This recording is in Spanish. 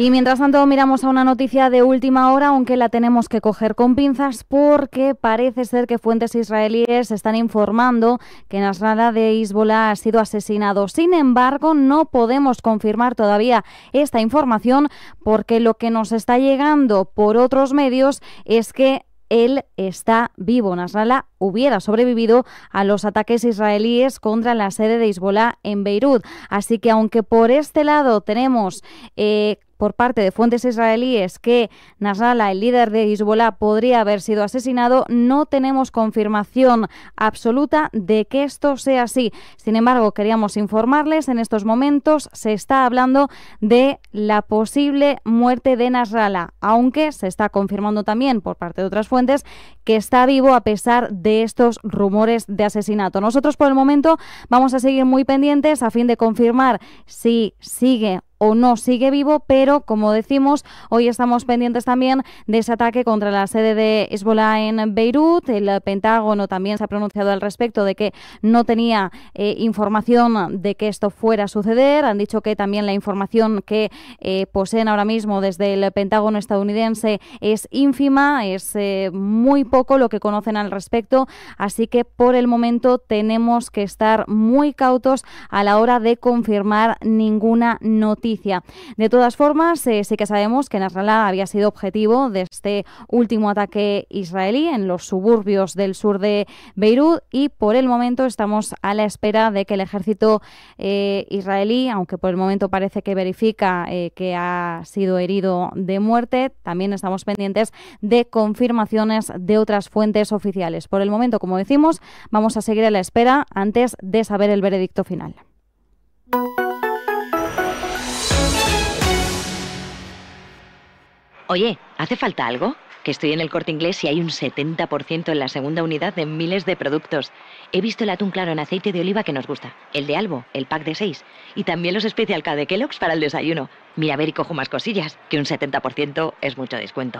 Y mientras tanto miramos a una noticia de última hora, aunque la tenemos que coger con pinzas porque parece ser que fuentes israelíes están informando que Nasrallah de Hezbollah ha sido asesinado. Sin embargo, no podemos confirmar todavía esta información porque lo que nos está llegando por otros medios es que él está vivo. Nasrallah hubiera sobrevivido a los ataques israelíes contra la sede de Hezbollah en Beirut. Así que aunque por este lado tenemos eh, por parte de fuentes israelíes que Nasrallah, el líder de Hezbollah, podría haber sido asesinado, no tenemos confirmación absoluta de que esto sea así. Sin embargo, queríamos informarles, en estos momentos se está hablando de la posible muerte de Nasrallah, aunque se está confirmando también por parte de otras fuentes que está vivo a pesar de estos rumores de asesinato. Nosotros por el momento vamos a seguir muy pendientes a fin de confirmar si sigue o no sigue vivo, pero como decimos, hoy estamos pendientes también de ese ataque contra la sede de Hezbollah en Beirut. El Pentágono también se ha pronunciado al respecto de que no tenía eh, información de que esto fuera a suceder. Han dicho que también la información que eh, poseen ahora mismo desde el Pentágono estadounidense es ínfima, es eh, muy poco lo que conocen al respecto, así que por el momento tenemos que estar muy cautos a la hora de confirmar ninguna noticia de todas formas, eh, sí que sabemos que Nasrallah había sido objetivo de este último ataque israelí en los suburbios del sur de Beirut y por el momento estamos a la espera de que el ejército eh, israelí, aunque por el momento parece que verifica eh, que ha sido herido de muerte, también estamos pendientes de confirmaciones de otras fuentes oficiales. Por el momento, como decimos, vamos a seguir a la espera antes de saber el veredicto final. Oye, ¿hace falta algo? Que estoy en el corte inglés y hay un 70% en la segunda unidad de miles de productos. He visto el atún claro en aceite de oliva que nos gusta, el de Albo, el pack de 6, y también los especial K de Kellogg's para el desayuno. Mira, a ver y cojo más cosillas, que un 70% es mucho descuento.